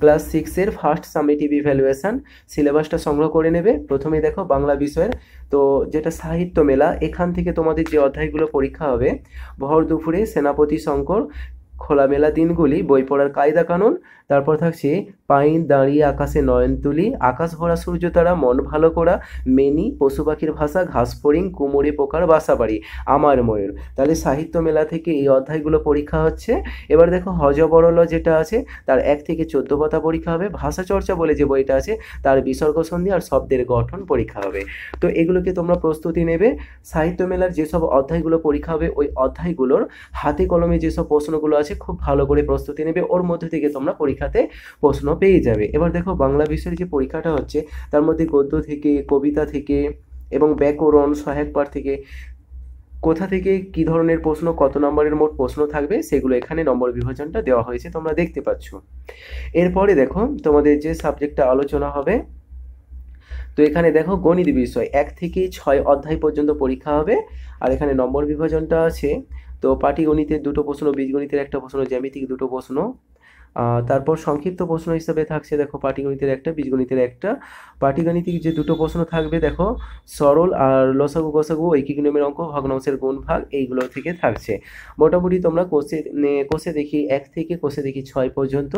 class সিক্সের first summative evaluation সিলেবাসটা সংগ্রহ করে নেবে প্রথমেই দেখো বাংলা বিষয়ের তো যেটা সাহিত্য মেলা এখান থেকে তোমাদের যে অধ্যায়গুলো পরীক্ষা হবে ভর দুপুরে সেনাপতি শঙ্কর খোলামেলা দিনগুলি বই পড়ার কায়দা কানুন তারপর থাকছে পাইন দাঁড়িয়ে আকাশে নয়ন তুলি আকাশ ভরা সূর্য তারা মন ভালো করা মেনি পশু পাখির ভাষা ঘাস ফড়িং কুমড়ে পোকার বাসা বাড়ি আমার ময়ূর তাহলে সাহিত্য মেলা থেকে এই অধ্যায়গুলো পরীক্ষা হচ্ছে এবার দেখো হজবরল যেটা আছে তার এক থেকে চোদ্দ পাতা পরীক্ষা হবে ভাষা চর্চা বলে যে বইটা আছে তার বিসর্গ সন্ধি আর শব্দের গঠন পরীক্ষা হবে তো এগুলোকে তোমরা প্রস্তুতি নেবে সাহিত্য মেলার যেসব অধ্যায়গুলো পরীক্ষা হবে ওই অধ্যায়গুলোর হাতে কলমে যেসব প্রশ্নগুলো আছে খুব ভালো করে প্রস্তুতি নেবে ওর মধ্যে থেকে তোমরা পরীক্ষাতে প্রশ্ন পেয়ে যাবে এবার দেখো বাংলা বিষয়ের যে পরীক্ষাটা হচ্ছে তার মধ্যে গদ্য থেকে কবিতা থেকে এবং ব্যাকরণ সহায়ক পাঠ থেকে কোথা থেকে কি ধরনের প্রশ্ন কত নম্বরের মোট প্রশ্ন থাকবে সেগুলো এখানে নম্বর বিভাজনটা দেওয়া হয়েছে তোমরা দেখতে পাচ্ছ এরপরে দেখো তোমাদের যে সাবজেক্টটা আলোচনা হবে তো এখানে দেখো গণিত বিষয় এক থেকে ছয় অধ্যায় পর্যন্ত পরীক্ষা হবে আর এখানে নম্বর বিভাজনটা আছে তো পাটিগণিতের দুটো প্রশ্ন বীজগণিতের একটা প্রশ্ন জ্যামিতিক দুটো প্রশ্ন তারপর সংক্ষিপ্ত প্রশ্ন হিসেবে থাকছে দেখো পাটিগণিতের একটা বীজগণিতের একটা পাটিগণিতিক যে দুটো প্রশ্ন থাকবে দেখো সরল আর লসাগু গসাগু ঐকিক নিয়মের অঙ্ক ভগ্নাংশের গুণ ভাগ এইগুলো থেকে থাকছে মোটামুটি তোমরা কোষে কোষে দেখি এক থেকে কোষে দেখি ছয় পর্যন্ত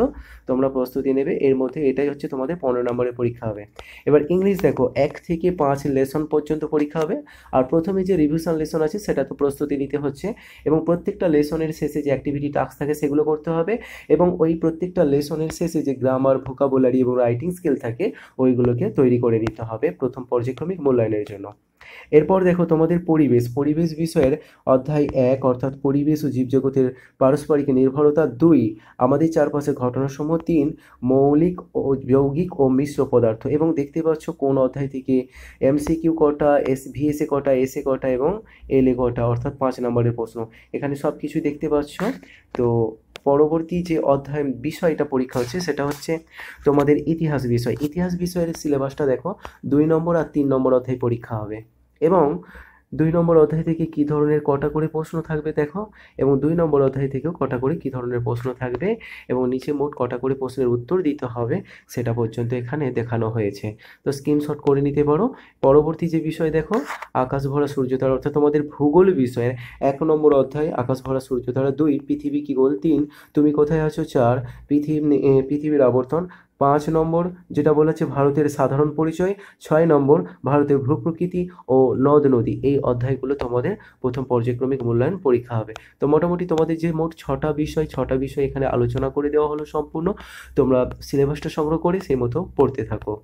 তোমরা প্রস্তুতি নেবে এর মধ্যে এটাই হচ্ছে তোমাদের পনেরো নম্বরের পরীক্ষা হবে এবার ইংলিশ দেখো এক থেকে পাঁচ লেসন পর্যন্ত পরীক্ষা হবে আর প্রথমে যে রিভিশন লেসন আছে সেটা তো প্রস্তুতি নিতে হচ্ছে এবং প্রত্যেকটা লেসনের শেষে যে অ্যাক্টিভিটি টাস্ক থাকে সেগুলো করতে হবে এবং ওই প্রত্যেকটা লেসনের শেষে যে গ্রামার ভোকাবুলারি এবং রাইটিং স্কিল থাকে ওইগুলোকে তৈরি করে নিতে হবে প্রথম পর্যায়ক্রমিক মূল্যায়নের জন্য এরপর দেখো তোমাদের পরিবেশ পরিবেশ বিষয়ের অধ্যায় এক অর্থাৎ পরিবেশ ও জীবজগতের পারস্পরিক নির্ভরতা দুই আমাদের চারপাশে ঘটনাসমূহ তিন মৌলিক ও যৌগিক ও মিশ্র পদার্থ এবং দেখতে পাচ্ছ কোন অধ্যায় থেকে এমসিকিউ কটা এস ভিএসএ কটা এসে কটা এবং এলএ কটা অর্থাৎ পাঁচ নম্বরের প্রশ্ন এখানে সব কিছু দেখতে পাচ্ছ তো পরবর্তী যে অধ্যায় বিষয়টা পরীক্ষা হচ্ছে সেটা হচ্ছে তোমাদের ইতিহাস বিষয় ইতিহাস বিষয়ের সিলেবাসটা দেখো দুই নম্বর আর তিন নম্বর অধ্যায় পরীক্ষা হবে এবং দুই নম্বর অধ্যায় থেকে কি ধরনের কটা করে প্রশ্ন থাকবে দেখো এবং দুই নম্বর অধ্যায় থেকেও কটা করে কি ধরনের প্রশ্ন থাকবে এবং নিচে মোট কটা করে প্রশ্নের উত্তর দিতে হবে সেটা পর্যন্ত এখানে দেখানো হয়েছে তো স্ক্রিনশট করে নিতে পারো পরবর্তী যে বিষয় দেখো আকাশ ভরা সূর্যতারা অর্থাৎ তোমাদের ভূগোল বিষয়ের এক নম্বর অধ্যায় আকাশ ভরা সূর্যতারা দুই পৃথিবী কি গোল তিন তুমি কোথায় আছো চার পৃথিবী পৃথিবীর আবর্তন পাঁচ নম্বর যেটা বলেছে ভারতের সাধারণ পরিচয় ছয় নম্বর ভারতের প্রকৃতি ও নদ নদী এই অধ্যায়গুলো তোমাদের প্রথম পর্যায়ক্রমিক মূল্যায়ন পরীক্ষা হবে তো মোটামুটি তোমাদের যে মোট ছটা বিষয় ছটা বিষয় এখানে আলোচনা করে দেওয়া হলো সম্পূর্ণ তোমরা সিলেবাসটা সংগ্রহ করে সেই মতো পড়তে থাকো